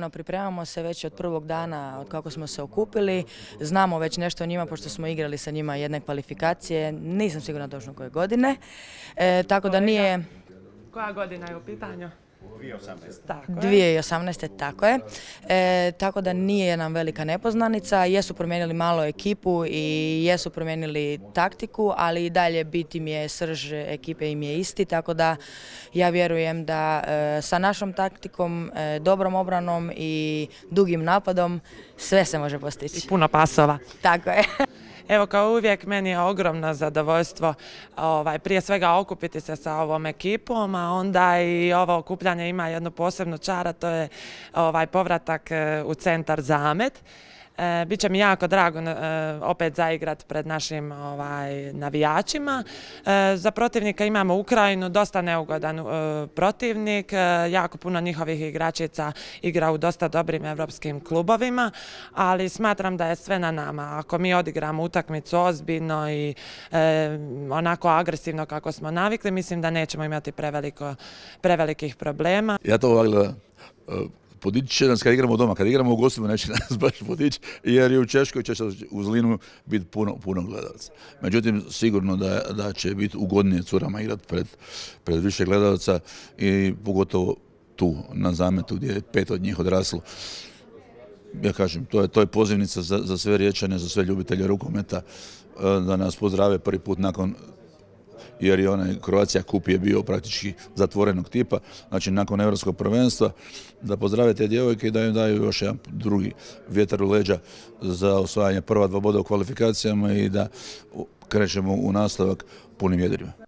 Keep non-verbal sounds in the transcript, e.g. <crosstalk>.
No, pripremamo se već od prvog dana od kako smo se okupili, znamo već nešto o njima pošto smo igrali sa njima jedne kvalifikacije, nisam sigurna točno koje godine, e, tako da nije... Koja godina je u pitanju? 2018. Tako je. tako je. E, tako da nije nam velika nepoznanica. Jesu promijenili malo ekipu i jesu promijenili taktiku, ali i dalje biti mi je srž ekipe im je isti, tako da ja vjerujem da e, sa našom taktikom, e, dobrom obranom i dugim napadom sve se može postići. I puno pasova. Tako je. Evo kao uvijek meni je ogromno zadovoljstvo ovaj, prije svega okupiti se sa ovom ekipom, a onda i ovo okupljanje ima jednu posebnu čara, to je ovaj povratak eh, u centar Zamet. E, Biće mi jako drago e, opet zaigrati pred našim ovaj, navijačima. E, za protivnika imamo Ukrajinu, dosta neugodan protivnik, jako puno njihovih igračica igra u dosta dobrim evropskim klubovima, ali smatram da je sve na nama. Ako mi odigramo utakmicu ozbiljno i onako agresivno kako smo navikli, mislim da nećemo imati prevelikih problema. Ja to podići će nas kad igramo doma, kad igramo u gostima neće <laughs> nas baš podići, jer je u Češkoj će u Zlinu biti puno, puno Međutim, sigurno da, da će biti ugodnije curama igrati pred, pred više gledalca i pogotovo tu na zametu gdje je pet od njih odraslo. Ja kažem, to je, pozivnica za, za sve riječane, za sve ljubitelje rukometa, eh, da nas pozdrave prvi put nakon jer je onaj Kroacija kup je bio praktički zatvorenog tipa, znači nakon europskog prvenstva, da pozdrave te djevojke i da im daju još jedan drugi vjetar u leđa za osvajanje prva dva boda u kvalifikacijama i da krećemo u nastavak punim jedrima.